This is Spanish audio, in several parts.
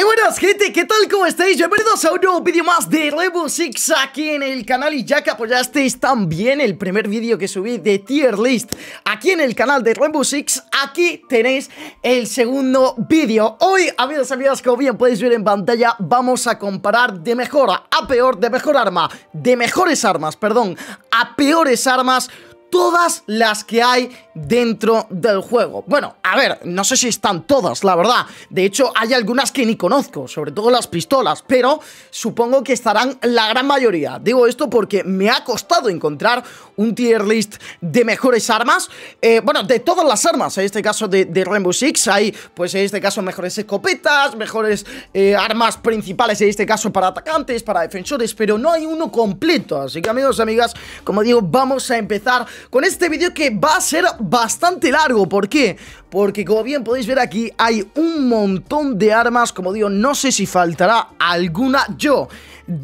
Y ¡Eh, buenas gente, ¿qué tal? ¿Cómo estáis? Bienvenidos a un nuevo vídeo más de Rainbow Six aquí en el canal Y ya que apoyasteis también el primer vídeo que subí de Tier List Aquí en el canal de Rainbow Six, aquí tenéis el segundo vídeo Hoy, amigos amigas, como bien podéis ver en pantalla Vamos a comparar de mejor a peor, de mejor arma De mejores armas, perdón, a peores armas Todas las que hay dentro del juego. Bueno, a ver, no sé si están todas, la verdad. De hecho, hay algunas que ni conozco, sobre todo las pistolas, pero supongo que estarán la gran mayoría. Digo esto porque me ha costado encontrar un tier list de mejores armas, eh, bueno, de todas las armas, en este caso de, Rainbow Six, hay, pues en este caso, mejores escopetas, mejores eh, armas principales, en este caso para atacantes, para defensores, pero no hay uno completo. Así que amigos, y amigas, como digo, vamos a empezar con este vídeo que va a ser bastante largo. ¿Por qué? Porque como bien podéis ver aquí hay un montón de armas. Como digo, no sé si faltará alguna. Yo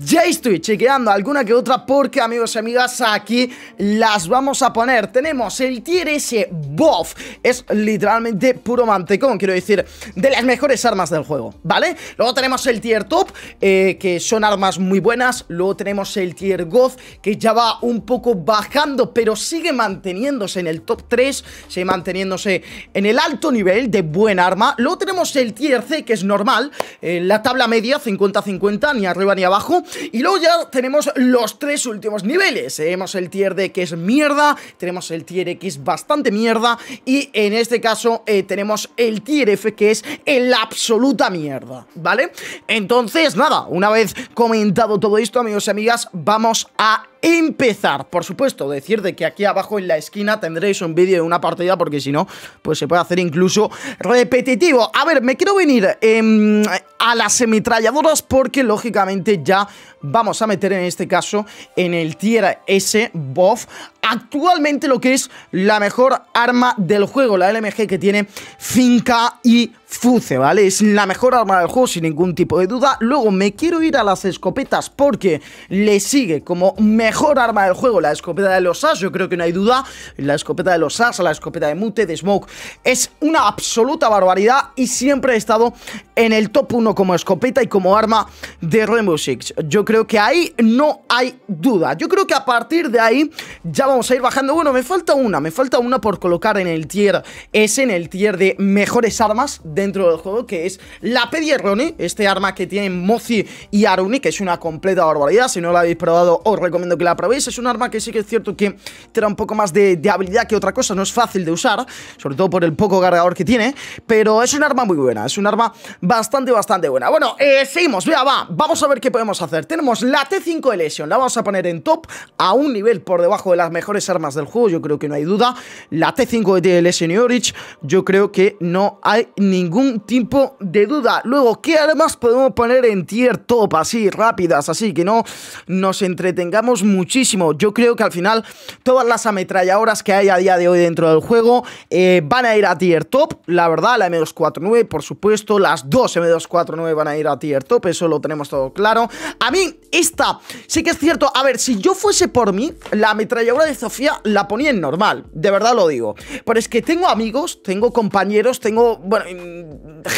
ya estoy chequeando alguna que otra porque, amigos y amigas, aquí las vamos a poner. Tenemos el tier S buff. Es literalmente puro mantecón, quiero decir, de las mejores armas del juego, ¿vale? Luego tenemos el tier top, eh, que son armas muy buenas. Luego tenemos el tier goth, que ya va un poco bajando, pero sigue manteniéndose en el top 3. Sigue manteniéndose en el alto nivel de buen arma. Luego tenemos el tier C, que es normal. Eh, la tabla media, 50-50, ni arriba ni abajo. Y luego ya tenemos los tres últimos niveles. Tenemos el tier D que es mierda, tenemos el tier X bastante mierda y en este caso eh, tenemos el tier F que es el absoluta mierda, ¿vale? Entonces, nada, una vez comentado todo esto, amigos y amigas, vamos a empezar. Por supuesto, decir de que aquí abajo en la esquina tendréis un vídeo de una partida, porque si no, pues se puede hacer incluso repetitivo. A ver, me quiero venir em, a las semitralladoras porque lógicamente ya vamos a meter en este caso en el tier S BOF actualmente lo que es la mejor arma del juego, la LMG que tiene finca y Fuce, ¿vale? Es la mejor arma del juego sin ningún tipo de duda Luego me quiero ir a las escopetas porque le sigue como mejor arma del juego la escopeta de los As Yo creo que no hay duda, la escopeta de los As, la escopeta de Mute, de Smoke Es una absoluta barbaridad y siempre he estado en el top 1 como escopeta y como arma de Rainbow Six Yo creo que ahí no hay duda Yo creo que a partir de ahí ya vamos a ir bajando Bueno, me falta una, me falta una por colocar en el tier S, en el tier de mejores armas dentro del juego, que es la Pedierroni, este arma que tienen Mozi y Aruni, que es una completa barbaridad. Si no la habéis probado, os recomiendo que la probéis. Es un arma que sí que es cierto que te un poco más de, habilidad que otra cosa, no es fácil de usar, sobre todo por el poco cargador que tiene, pero es un arma muy buena, es un arma bastante, bastante buena. Bueno, eh, seguimos, vea, va, vamos a ver qué podemos hacer. Tenemos la T5 Lesion, la vamos a poner en top, a un nivel por debajo de las mejores armas del juego, yo creo que no hay duda. La T5 de Elesion y Orich, yo creo que no hay ningún ningún tipo de duda. Luego, ¿qué armas podemos poner en tier top? Así, rápidas, así que no nos entretengamos muchísimo. Yo creo que al final todas las ametralladoras que hay a día de hoy dentro del juego eh, van a ir a tier top. La verdad, la M249, por supuesto, las dos M249 van a ir a tier top, eso lo tenemos todo claro. A mí, esta, sí que es cierto, a ver, si yo fuese por mí, la ametralladora de Sofía la ponía en normal, de verdad lo digo. Pero es que tengo amigos, tengo compañeros, tengo, bueno,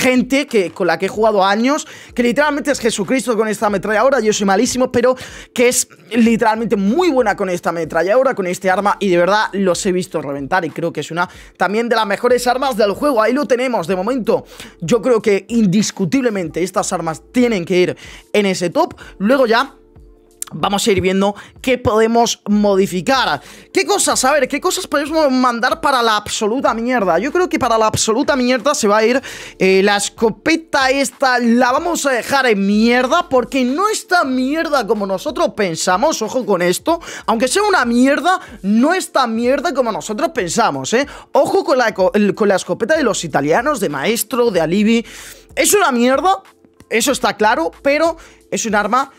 gente que, con la que he jugado años, que literalmente es Jesucristo con esta Metralla ahora, yo soy malísimo, pero que es literalmente muy buena con esta ahora, con este arma, y de verdad los he visto reventar y creo que es una también de las mejores armas del juego, ahí lo tenemos, de momento yo creo que indiscutiblemente estas armas tienen que ir en ese top, luego ya vamos a ir viendo qué podemos modificar. ¿Qué cosas? A ver, ¿qué cosas podemos mandar para la absoluta mierda? Yo creo que para la absoluta mierda se va a ir eh, la escopeta esta, la vamos a dejar en mierda porque no está mierda como nosotros pensamos, ojo con esto, aunque sea una mierda, no está mierda como nosotros pensamos, ¿eh? Ojo con la, con la escopeta de los italianos, de Maestro, de Alibi, es una mierda, eso está claro, pero es un arma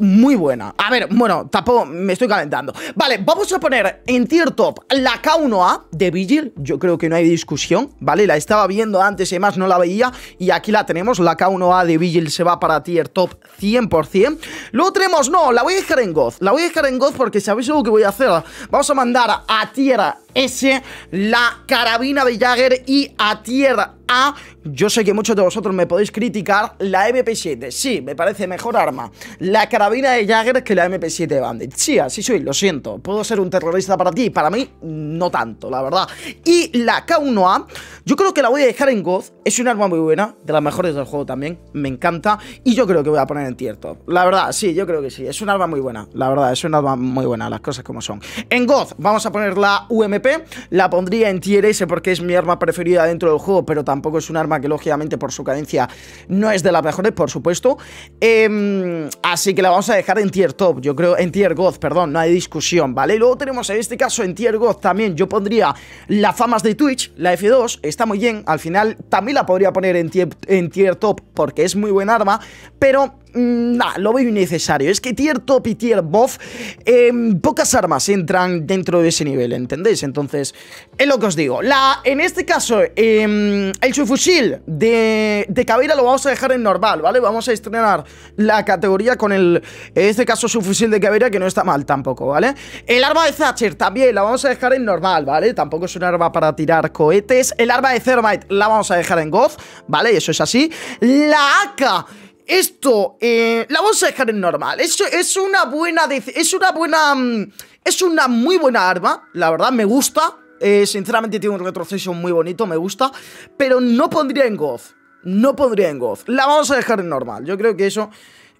muy buena. A ver, bueno, tampoco me estoy calentando. Vale, vamos a poner en tier top la K1A de Vigil. Yo creo que no hay discusión, ¿vale? La estaba viendo antes y más no la veía. Y aquí la tenemos, la K1A de Vigil se va para tier top 100%. Luego tenemos, no, la voy a dejar en Goz. La voy a dejar en Goz porque sabéis lo que voy a hacer. Vamos a mandar a tier S la carabina de Jagger y a tier A yo sé que muchos de vosotros me podéis criticar la MP7. Sí, me parece mejor arma. La carabina de Jagger que la MP7 de Bandit. Sí, así soy, lo siento. Puedo ser un terrorista para ti, para mí no tanto, la verdad. Y la K1A, yo creo que la voy a dejar en GOD, Es una arma muy buena, de las mejores del juego también. Me encanta. Y yo creo que voy a poner en tierto. La verdad, sí, yo creo que sí. Es un arma muy buena. La verdad, es un arma muy buena, las cosas como son. En GOD, vamos a poner la UMP. La pondría en tier S porque es mi arma preferida dentro del juego, pero tampoco es un arma que lógicamente por su cadencia no es de las mejores, por supuesto. Em, así que la vamos a dejar en tier top, yo creo, en tier God, perdón, no hay discusión, ¿vale? luego tenemos en este caso en tier God también, yo pondría las famas de Twitch, la F2, está muy bien, al final también la podría poner en tier, top porque es muy buen arma, pero Mm, nah, lo veo innecesario. Es que tier top y tier buff, em, pocas armas entran dentro de ese nivel, ¿entendéis? Entonces, es lo que os digo. La, en este caso, em, el subfusil de, de lo vamos a dejar en normal, ¿vale? Vamos a estrenar la categoría con el, en este caso, subfusil de cabera que no está mal tampoco, ¿vale? El arma de Thatcher también la vamos a dejar en normal, ¿vale? Tampoco es un arma para tirar cohetes. El arma de Thermite la vamos a dejar en god ¿vale? Eso es así. La AK... Esto eh, la vamos a dejar en normal. Es, es una buena... Es una buena... Mm, es una muy buena arma. La verdad, me gusta. Eh, sinceramente tiene un retroceso muy bonito, me gusta. Pero no pondría en Goth. No pondría en Goth. La vamos a dejar en normal. Yo creo que eso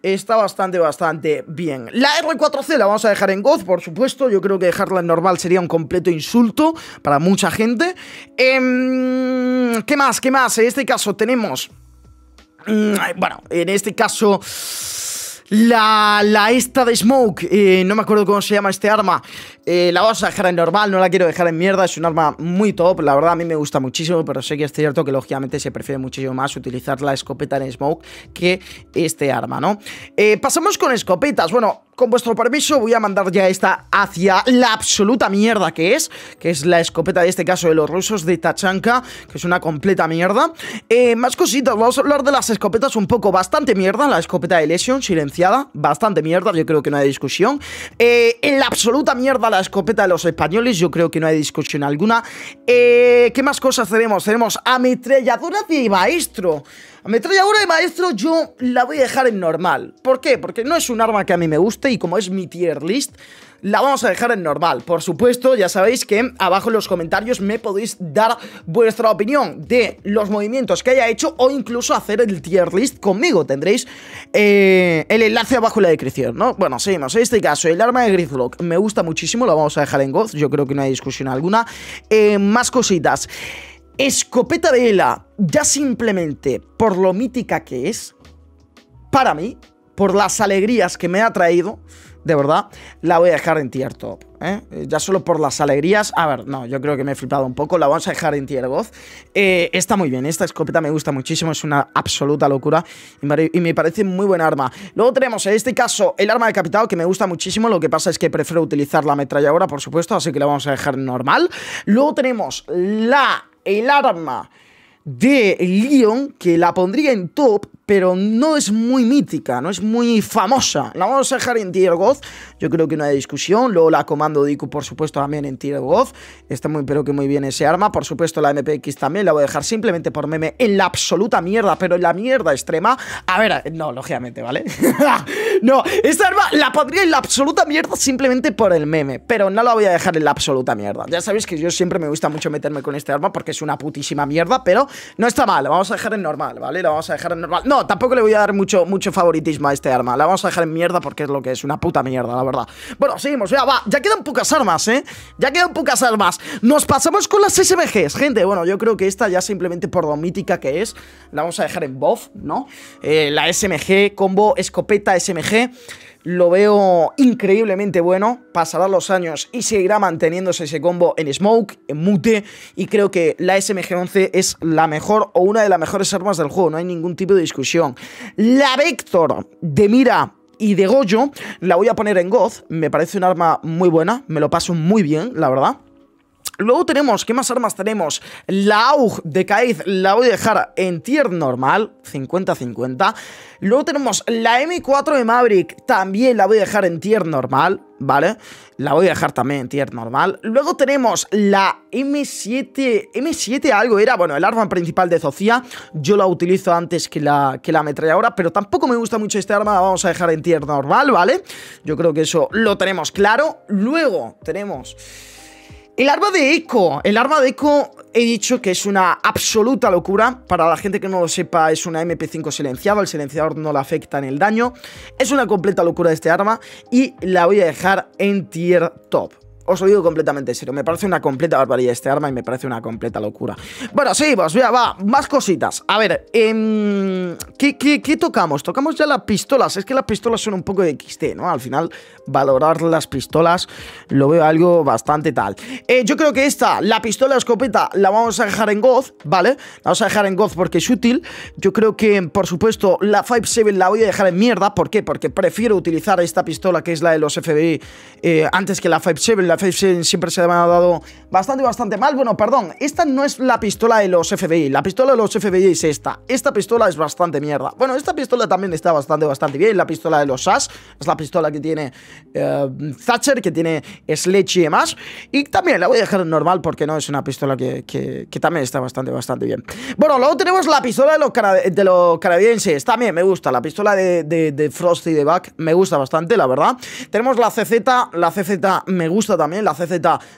está bastante, bastante bien. La R4C la vamos a dejar en GOZ, por supuesto. Yo creo que dejarla en normal sería un completo insulto para mucha gente. Em, ¿Qué más? ¿Qué más? En este caso tenemos... Mm, bueno, en este caso... La, esta de Smoke, eh, no me acuerdo cómo se llama este arma eh, La vamos a dejar en normal, no la quiero dejar en mierda Es un arma muy top, la verdad a mí me gusta muchísimo Pero sé que es cierto que lógicamente se prefiere muchísimo más utilizar la escopeta en Smoke Que este arma, ¿no? Eh, pasamos con escopetas, bueno, con vuestro permiso voy a mandar ya esta hacia la absoluta mierda que es, que es la escopeta de este caso de los rusos de Tachanka, que es una completa mierda. Eh, más cositas, vamos a hablar de las escopetas un poco bastante mierda, la escopeta de Lesion silenciada, bastante mierda, yo creo que no hay discusión. Eh, en la absoluta mierda la escopeta de los españoles, yo creo que no hay discusión alguna. Eh, ¿Qué más cosas tenemos? Tenemos ametralladora de maestro a ahora de maestro yo la voy a dejar en normal. ¿Por qué? Porque no es un arma que a mí me guste y como es mi tier list, la vamos a dejar en normal. Por supuesto, ya sabéis que abajo en los comentarios me podéis dar vuestra opinión de los movimientos que haya hecho o incluso hacer el tier list conmigo. Tendréis eh, el enlace abajo en la descripción, ¿no? Bueno, seguimos. En este caso, el arma de Grizzlock me gusta muchísimo, la vamos a dejar en Goz, yo creo que no hay discusión alguna. Eh, más cositas. Escopeta de Ela, ya simplemente por lo mítica que es, para mí, por las alegrías que me ha traído, de verdad, la voy a dejar en tier top. ¿eh? Eh, ya solo por las alegrías. A ver, no, yo creo que me he flipado un poco. La vamos a dejar en tier voz. Eh, está muy bien, esta escopeta me gusta muchísimo. Es una absoluta locura y me parece muy buen arma. Luego tenemos en este caso el arma de capital que me gusta muchísimo. Lo que pasa es que prefiero utilizar la ametralladora, por supuesto, así que la vamos a dejar normal. Luego tenemos la el arma de Leon que la pondría en top pero no es muy mítica, no es muy famosa. La vamos a dejar en Tier yo creo que no hay discusión. Luego la Comando Diku, por supuesto, también en Tier Está muy, pero que muy bien ese arma. Por supuesto, la MPX también la voy a dejar simplemente por meme en la absoluta mierda, pero en la mierda extrema. A ver, eh, no, lógicamente, ¿vale? no, esta arma la pondría en la absoluta mierda simplemente por el meme, pero no la voy a dejar en la absoluta mierda. Ya sabéis que yo siempre me gusta mucho meterme con este arma porque es una putísima mierda, pero no está mal, la vamos a dejar en normal, ¿vale? La vamos a dejar en normal. No, tampoco le voy a dar mucho, mucho favoritismo a este arma. La vamos a dejar en mierda porque es lo que es, una puta mierda, la verdad. Bueno, seguimos, ya va. Ya quedan pocas armas, ¿eh? Ya quedan pocas armas. Nos pasamos con las SMGs, gente. Bueno, yo creo que esta ya simplemente por lo mítica que es, la vamos a dejar en buff, ¿no? Eh, la SMG, combo, escopeta, SMG. Lo veo increíblemente bueno, pasará los años y seguirá manteniéndose ese combo en Smoke, en Mute, y creo que la SMG-11 es la mejor o una de las mejores armas del juego, no hay ningún tipo de discusión. La Vector de mira y de Goyo la voy a poner en Goz, me parece un arma muy buena, me lo paso muy bien, la verdad. Luego tenemos, ¿qué más armas tenemos? La AUG de Kaiz la voy a dejar en tier normal, 50-50. Luego tenemos la M4 de Maverick, también la voy a dejar en tier normal, ¿vale? La voy a dejar también en tier normal. Luego tenemos la M7, M7 algo era, bueno, el arma principal de Sofía. Yo la utilizo antes que la, que la ametralladora, pero tampoco me gusta mucho este arma, la vamos a dejar en tier normal, ¿vale? Yo creo que eso lo tenemos claro. Luego tenemos... El arma de eco. El arma de eco he dicho que es una absoluta locura. Para la gente que no lo sepa, es una MP5 silenciada. El silenciador no le afecta en el daño. Es una completa locura este arma. Y la voy a dejar en tier top. Os lo digo completamente serio. Me parece una completa barbaridad este arma y me parece una completa locura. Bueno, sí, pues va. Más cositas. A ver, em, ¿qué, tocamos? Tocamos ya las pistolas. Es que las pistolas son un poco de XT, ¿no? Al final, valorar las pistolas lo veo algo bastante tal. Eh, yo creo que esta, la pistola escopeta, la vamos a dejar en Goz, ¿vale? La vamos a dejar en Goz porque es útil. Yo creo que, por supuesto, la 5.7 la voy a dejar en mierda. ¿Por qué? Porque prefiero utilizar esta pistola que es la de los FBI eh, antes que la 5.7. La siempre se me ha dado bastante, bastante mal. Bueno, perdón, esta no es la pistola de los FBI. La pistola de los FBI es esta. Esta pistola es bastante mierda. Bueno, esta pistola también está bastante, bastante bien. La pistola de los SAS es la pistola que tiene eh, Thatcher, que tiene Sledge y demás. Y también la voy a dejar normal porque no es una pistola que, también está bastante, bastante bien. Bueno, luego tenemos la pistola de los, de los canadienses. También me gusta. La pistola de, de, y Frosty de Back me gusta bastante, la verdad. Tenemos la CZ. La CZ me gusta también, la CZ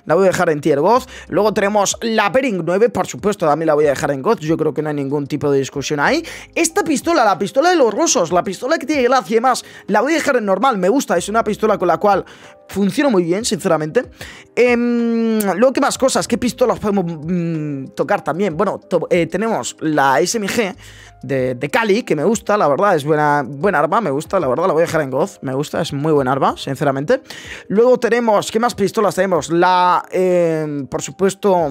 la voy a dejar en tier God. Luego tenemos la Pering 9, por supuesto, también la voy a dejar en God. Yo creo que no hay ningún tipo de discusión ahí. Esta pistola, la pistola de los rusos, la pistola que tiene gracia y más, la voy a dejar en normal. Me gusta, es una pistola con la cual Funciona muy bien, sinceramente. Em, luego, ¿qué más cosas? ¿Qué pistolas podemos mm, tocar también? Bueno, eh, tenemos la SMG de, Cali, que me gusta, la verdad, es buena, buena arma, me gusta, la verdad, la voy a dejar en Goz, me gusta, es muy buena arma, sinceramente. Luego tenemos, ¿qué más pistolas tenemos? La, em, por supuesto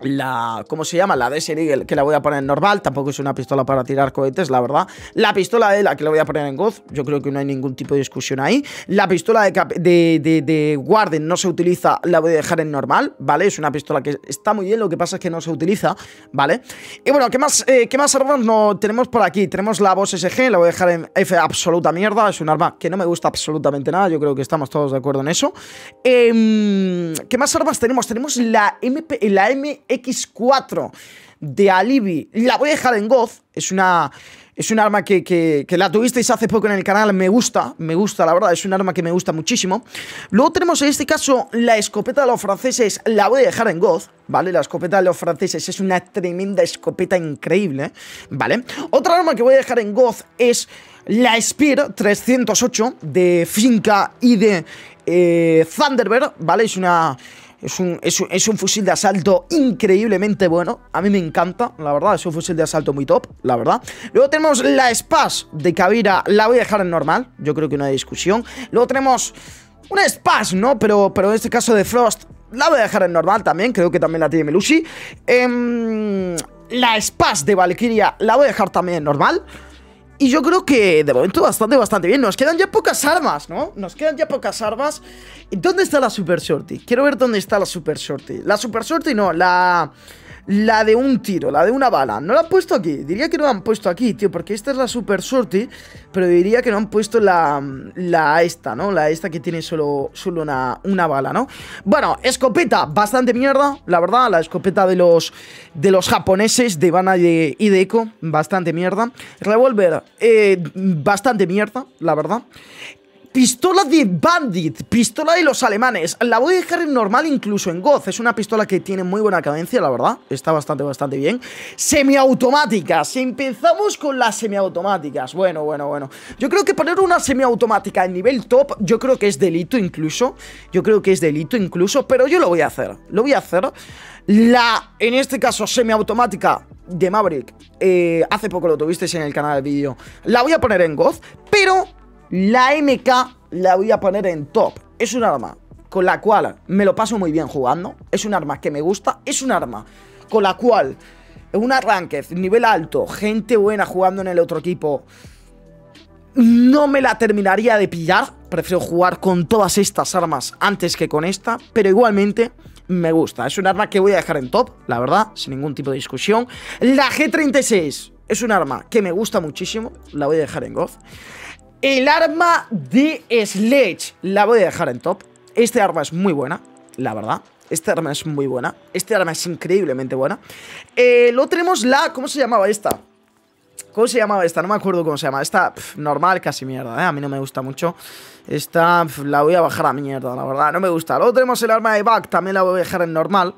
la, ¿cómo se llama? La de Eagle, que la voy a poner en normal, tampoco es una pistola para tirar cohetes, la verdad. La pistola de la que la voy a poner en God, yo creo que no hay ningún tipo de discusión ahí. La pistola de, de, no se utiliza, la voy a dejar en normal, ¿vale? Es una pistola que está muy bien, lo que pasa es que no se utiliza, ¿vale? Y bueno, ¿qué más, eh, ¿qué más armas no tenemos por aquí? Tenemos la Boss SG, la voy a dejar en F absoluta mierda, es un arma que no me gusta absolutamente nada, yo creo que estamos todos de acuerdo en eso. Em, ¿Qué más armas tenemos? Tenemos la, MP, la M X4 de Alibi. La voy a dejar en Goz, es una... Es un arma que, la tuvisteis hace poco en el canal, me gusta, me gusta, la verdad, es un arma que me gusta muchísimo. Luego tenemos en este caso la escopeta de los franceses, la voy a dejar en Goz, ¿vale? La escopeta de los franceses es una tremenda escopeta increíble, ¿vale? Otra arma que voy a dejar en Goz es la Spear 308 de Finca y de eh, Thunderbird, ¿vale? Es una... Es un, fusil de asalto increíblemente bueno. A mí me encanta, la verdad. Es un fusil de asalto muy top, la verdad. Luego tenemos la Spas de Kavira. La voy a dejar en normal. Yo creo que no hay discusión. Luego tenemos una Spas, ¿no? Pero, pero en este caso de Frost. La voy a dejar en normal también. Creo que también la tiene melusi em, la Spas de Valkyria la voy a dejar también en normal. Y yo creo que de momento bastante, bastante bien. Nos quedan ya pocas armas, ¿no? Nos quedan ya pocas armas. ¿Dónde está la Super Shorty? Quiero ver dónde está la Super Shorty. La Super Shorty no, la la de un tiro, la de una bala. No la han puesto aquí. Diría que no la han puesto aquí, tío, porque esta es la Super Sorty, pero diría que no han puesto la, la esta, ¿no? La esta que tiene solo, solo una, una bala, ¿no? Bueno, escopeta, bastante mierda, la verdad, la escopeta de los, de los japoneses, de Ivana y, de, Eco, bastante mierda. Revolver, eh, bastante mierda, la verdad. Pistola de Bandit, pistola de los alemanes La voy a dejar en normal incluso en Goz Es una pistola que tiene muy buena cadencia, la verdad Está bastante, bastante bien Semiautomáticas, empezamos con las semiautomáticas Bueno, bueno, bueno Yo creo que poner una semiautomática en nivel top Yo creo que es delito incluso Yo creo que es delito incluso, pero yo lo voy a hacer Lo voy a hacer La, en este caso, semiautomática de Maverick eh, Hace poco lo tuvisteis en el canal del vídeo La voy a poner en Goz, pero la MK la voy a poner en top. Es un arma con la cual me lo paso muy bien jugando. Es un arma que me gusta. Es un arma con la cual un arranquez, nivel alto, gente buena jugando en el otro equipo. No me la terminaría de pillar. Prefiero jugar con todas estas armas antes que con esta. Pero igualmente me gusta. Es un arma que voy a dejar en top, la verdad, sin ningún tipo de discusión. La G36 es un arma que me gusta muchísimo. La voy a dejar en goz el arma de Sledge. La voy a dejar en top. Este arma es muy buena, la verdad. Este arma es muy buena. Este arma es increíblemente buena. Eh, luego tenemos la... ¿Cómo se llamaba esta? ¿Cómo se llamaba esta? No me acuerdo cómo se llama. Esta, normal, casi mierda, ¿eh? A mí no me gusta mucho. Esta, la voy a bajar a mierda, la verdad. No me gusta. Luego tenemos el arma de back, También la voy a dejar en normal.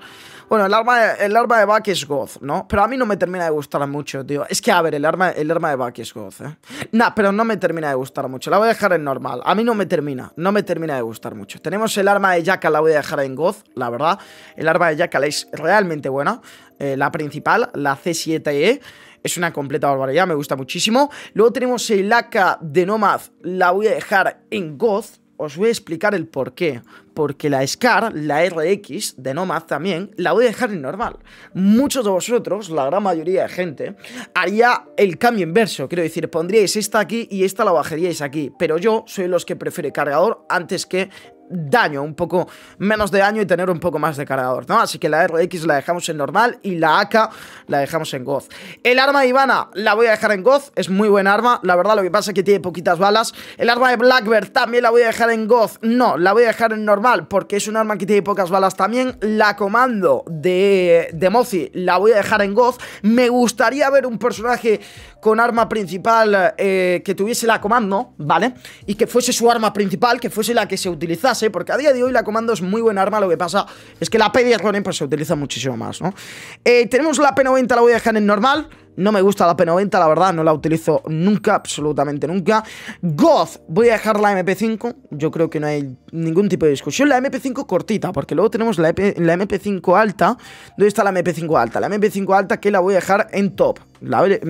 Bueno, el arma, el arma de Buck es Goth, ¿no? Pero a mí no me termina de gustar mucho, tío. Es que, a ver, el arma, el arma de Buck es Goth, ¿eh? Nah, pero no me termina de gustar mucho. La voy a dejar en normal. A mí no me termina. No me termina de gustar mucho. Tenemos el arma de Jackal, la voy a dejar en Goth, la verdad. El arma de Jackal es realmente buena. Eh, la principal, la C7E. E. Es una completa barbaridad, me gusta muchísimo. Luego tenemos el AK de Nomad, la voy a dejar en Goth. Os voy a explicar el por qué porque la SCAR, la RX de Nomad también, la voy a dejar en normal. Muchos de vosotros, la gran mayoría de gente, haría el cambio inverso. Quiero decir, pondríais esta aquí y esta la bajaríais aquí. Pero yo soy los que prefiero cargador antes que daño, un poco menos de daño y tener un poco más de cargador, ¿no? Así que la RX la dejamos en normal y la AK la dejamos en Goz. El arma de Ivana la voy a dejar en Goz, es muy buen arma, la verdad lo que pasa es que tiene poquitas balas. El arma de Blackbird también la voy a dejar en Goz, no, la voy a dejar en normal porque es un arma que tiene pocas balas también. La comando de, Mozi la voy a dejar en Goz. Me gustaría ver un personaje con arma principal eh, que tuviese la comando, ¿vale? Y que fuese su arma principal, que fuese la que se utilizase ¿eh? porque a día de hoy la comando es muy buen arma, lo que pasa es que la P-10 pues se utiliza muchísimo más, ¿no? Eh, tenemos la P90, la voy a dejar en normal. No me gusta la P90, la verdad, no la utilizo nunca, absolutamente nunca. Goth, voy a dejar la MP5, yo creo que no hay ningún tipo de discusión. La MP5 cortita, porque luego tenemos la, MP5 alta. ¿Dónde está la MP5 alta? La MP5 alta que la voy a dejar en top, ¿Vale?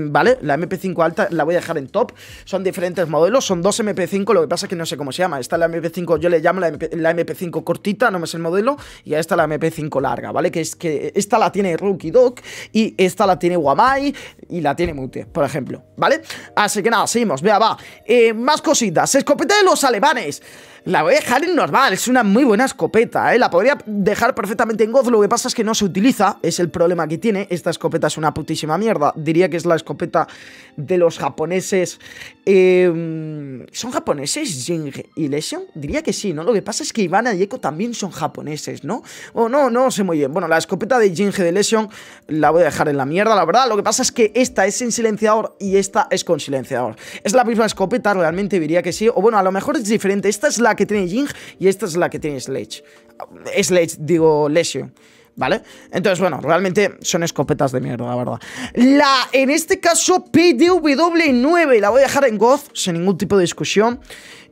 La MP5 alta la voy a dejar en top. Son diferentes modelos, son dos MP5. Lo que pasa es que no sé cómo se llama. Esta es la MP5, yo le llamo la, MP, 5 cortita, no me sé el modelo. Y a esta la MP5 larga, ¿vale? Que es que esta la tiene Rookie Dog y esta la tiene Wamai y la tiene mute, por ejemplo, ¿vale? Así que nada, seguimos, vea, va. Eh, más cositas, escopeta de los alemanes. La voy a dejar en normal, es una muy buena escopeta, ¿eh? La podría dejar perfectamente en God, lo que pasa es que no se utiliza, es el problema que tiene. Esta escopeta es una putísima mierda. Diría que es la escopeta de los japoneses... Eh, ¿Son japoneses, Jinge y Lesion? Diría que sí, ¿no? Lo que pasa es que Ivana y Eko también son japoneses, ¿no? O oh, no, no sé muy bien. Bueno, la escopeta de Jing de Lesion la voy a dejar en la mierda, la verdad. Lo que pasa es que esta es sin silenciador y esta es con silenciador. Es la misma escopeta, realmente diría que sí. O bueno, a lo mejor es diferente. Esta es la que tiene Jing y esta es la que tiene Sledge. Sledge, digo, Lesion, ¿vale? Entonces, bueno, realmente son escopetas de mierda, la verdad. La, en este caso, PDW9, la voy a dejar en Goth, sin ningún tipo de discusión.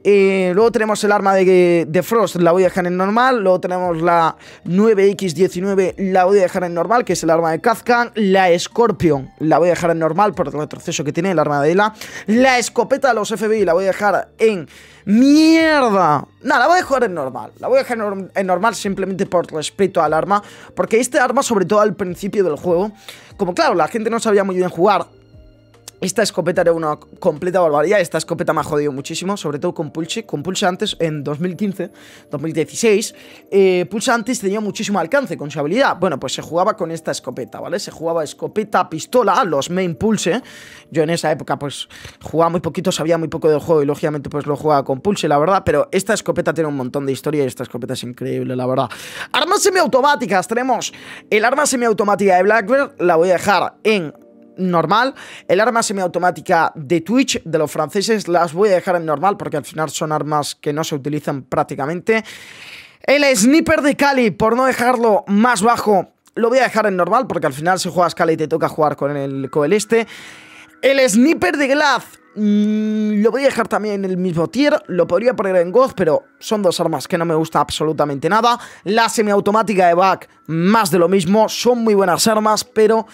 Eh, luego tenemos el arma de, Frost, la voy a dejar en normal. Luego tenemos la 9X19, la voy a dejar en normal, que es el arma de Kazkan. La Scorpion, la voy a dejar en normal por el retroceso que tiene el arma de ella La escopeta de los FBI, la voy a dejar en... ¡Mierda! No, la voy a dejar en normal. La voy a dejar en normal simplemente por respeto al arma. Porque este arma, sobre todo al principio del juego, como claro, la gente no sabía muy bien jugar esta escopeta era una completa barbaridad. Esta escopeta me ha jodido muchísimo, sobre todo con Pulse. Con Pulse antes, en 2015, 2016, eh, Pulse antes tenía muchísimo alcance con su habilidad. Bueno, pues se jugaba con esta escopeta, ¿vale? Se jugaba escopeta, pistola, los main Pulse. Yo en esa época, pues, jugaba muy poquito, sabía muy poco del juego y lógicamente, pues, lo jugaba con Pulse, la verdad. Pero esta escopeta tiene un montón de historia y esta escopeta es increíble, la verdad. Armas semiautomáticas, tenemos el arma semiautomática de Blackbird, la voy a dejar en normal. El arma semiautomática de Twitch de los franceses las voy a dejar en normal porque al final son armas que no se utilizan prácticamente. El sniper de Cali, por no dejarlo más bajo, lo voy a dejar en normal porque al final si juegas Cali te toca jugar con el, el este. El sniper de Glaz, mm, lo voy a dejar también en el mismo tier, lo podría poner en Goz, pero son dos armas que no me gusta absolutamente nada. La semiautomática de Back, más de lo mismo, son muy buenas armas, pero...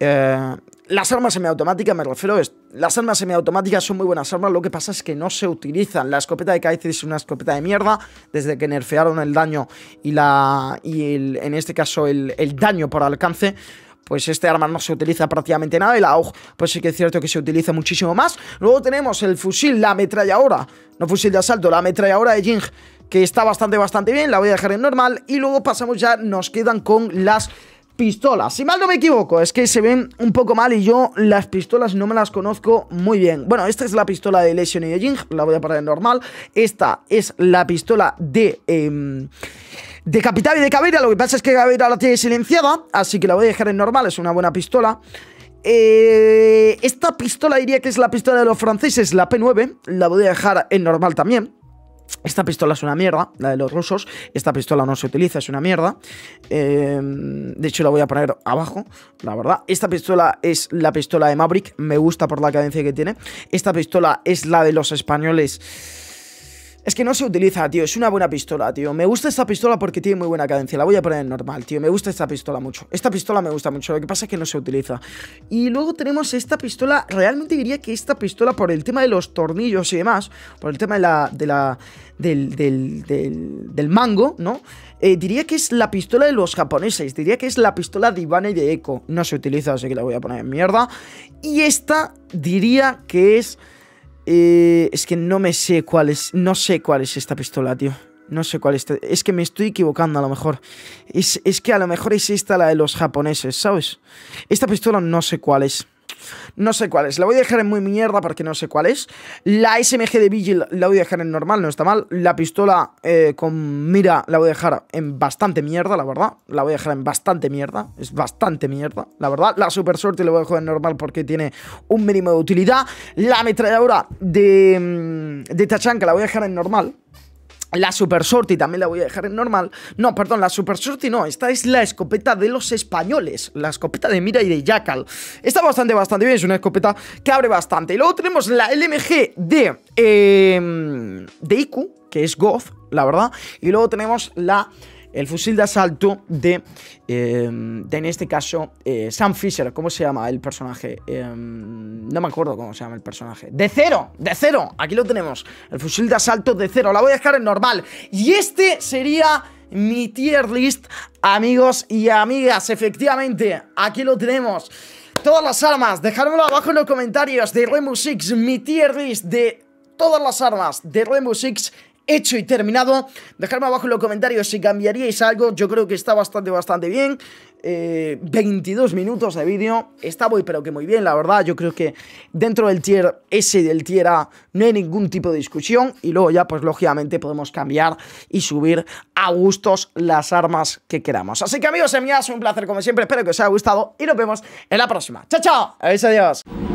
Eh, las armas semiautomáticas, me refiero, a esto, las armas semiautomáticas son muy buenas armas, lo que pasa es que no se utilizan. La escopeta de Kaiser es una escopeta de mierda, desde que nerfearon el daño y la y en este caso el, daño por alcance, pues este arma no se utiliza prácticamente nada y la AUG pues sí que es cierto que se utiliza muchísimo más. Luego tenemos el fusil, la ametralladora, no fusil de asalto, la ametralladora de Jing, que está bastante, bastante bien, la voy a dejar en normal y luego pasamos ya, nos quedan con las pistolas. Si mal no me equivoco, es que se ven un poco mal y yo las pistolas no me las conozco muy bien. Bueno, esta es la pistola de Lesion y de Jing, la voy a poner en normal. Esta es la pistola de... Em, de y de Cabera, lo que pasa es que Cabera la tiene silenciada, así que la voy a dejar en normal, es una buena pistola. Eh, esta pistola diría que es la pistola de los franceses, la P9, la voy a dejar en normal también. Esta pistola es una mierda, la de los rusos. Esta pistola no se utiliza, es una mierda. Em, de hecho, la voy a poner abajo, la verdad. Esta pistola es la pistola de Maverick. Me gusta por la cadencia que tiene. Esta pistola es la de los españoles es que no se utiliza, tío. Es una buena pistola, tío. Me gusta esta pistola porque tiene muy buena cadencia. La voy a poner en normal, tío. Me gusta esta pistola mucho. Esta pistola me gusta mucho. Lo que pasa es que no se utiliza. Y luego tenemos esta pistola. Realmente diría que esta pistola, por el tema de los tornillos y demás, por el tema de la. De la del, del, del, mango, ¿no? Eh, diría que es la pistola de los japoneses. Diría que es la pistola de y de Echo. No se utiliza, así que la voy a poner en mierda. Y esta diría que es. Eh, es que no me sé cuál es. No sé cuál es esta pistola, tío. No sé cuál es. Es que me estoy equivocando a lo mejor. Es, es que a lo mejor es esta la de los japoneses, ¿sabes? Esta pistola no sé cuál es. No sé cuál es. La voy a dejar en muy mierda porque no sé cuál es. La SMG de Vigil la voy a dejar en normal, no está mal. La pistola eh, con mira la voy a dejar en bastante mierda, la verdad. La voy a dejar en bastante mierda. Es bastante mierda, la verdad. La super sorte la voy a dejar en normal porque tiene un mínimo de utilidad. La ametralladora de, mm, de Tachanka la voy a dejar en normal. La Super Shorty, también la voy a dejar en normal. No, perdón, la Super Shorty no. Esta es la escopeta de los españoles. La escopeta de Mira y de Jackal. Está bastante, bastante bien. Es una escopeta que abre bastante. Y luego tenemos la LMG de, em, de IQ, que es Goth, la verdad. Y luego tenemos la el fusil de asalto de, eh, de en este caso, eh, Sam Fisher, ¿cómo se llama el personaje? Eh, no me acuerdo cómo se llama el personaje. De cero, de cero, aquí lo tenemos, el fusil de asalto de cero, la voy a dejar en normal. Y este sería mi tier list, amigos y amigas, efectivamente, aquí lo tenemos. Todas las armas, dejármelo abajo en los comentarios de Rainbow Six, mi tier list de todas las armas de Rainbow Six hecho y terminado. Dejadme abajo en los comentarios si cambiaríais algo. Yo creo que está bastante, bastante bien. 22 eh, minutos de vídeo. Está muy, pero que muy bien, la verdad. Yo creo que dentro del tier S y del tier A no hay ningún tipo de discusión. Y luego ya, pues lógicamente podemos cambiar y subir a gustos las armas que queramos. Así que amigos, es un placer como siempre. Espero que os haya gustado y nos vemos en la próxima. ¡Chao, chao! Adiós, adiós.